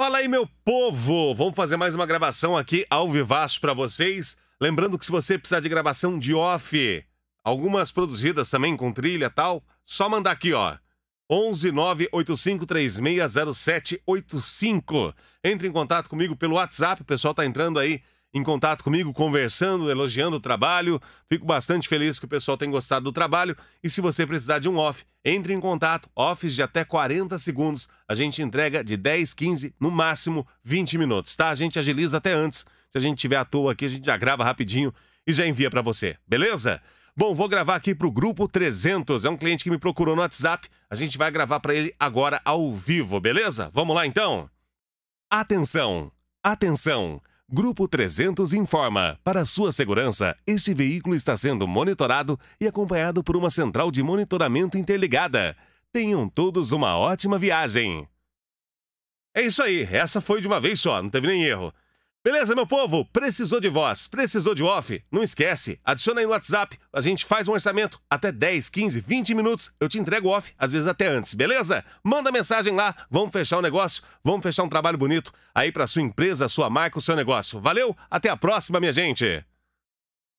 Fala aí, meu povo! Vamos fazer mais uma gravação aqui ao vivaço para vocês. Lembrando que se você precisar de gravação de off, algumas produzidas também com trilha tal, só mandar aqui, ó. 11 985360785. Entre em contato comigo pelo WhatsApp, o pessoal tá entrando aí em contato comigo, conversando, elogiando o trabalho. Fico bastante feliz que o pessoal tem gostado do trabalho. E se você precisar de um off, entre em contato, office de até 40 segundos. A gente entrega de 10, 15, no máximo 20 minutos, tá? A gente agiliza até antes. Se a gente tiver à toa aqui, a gente já grava rapidinho e já envia para você, beleza? Bom, vou gravar aqui para o grupo 300. É um cliente que me procurou no WhatsApp. A gente vai gravar para ele agora ao vivo, beleza? Vamos lá então? Atenção! Atenção! Grupo 300 informa: para sua segurança, este veículo está sendo monitorado e acompanhado por uma central de monitoramento interligada. Tenham todos uma ótima viagem. É isso aí, essa foi de uma vez só, não teve nem erro. Beleza, meu povo? Precisou de voz, precisou de off? Não esquece, adiciona aí no WhatsApp, a gente faz um orçamento até 10, 15, 20 minutos, eu te entrego off, às vezes até antes, beleza? Manda mensagem lá, vamos fechar o um negócio, vamos fechar um trabalho bonito aí para sua empresa, sua marca, o seu negócio. Valeu, até a próxima, minha gente!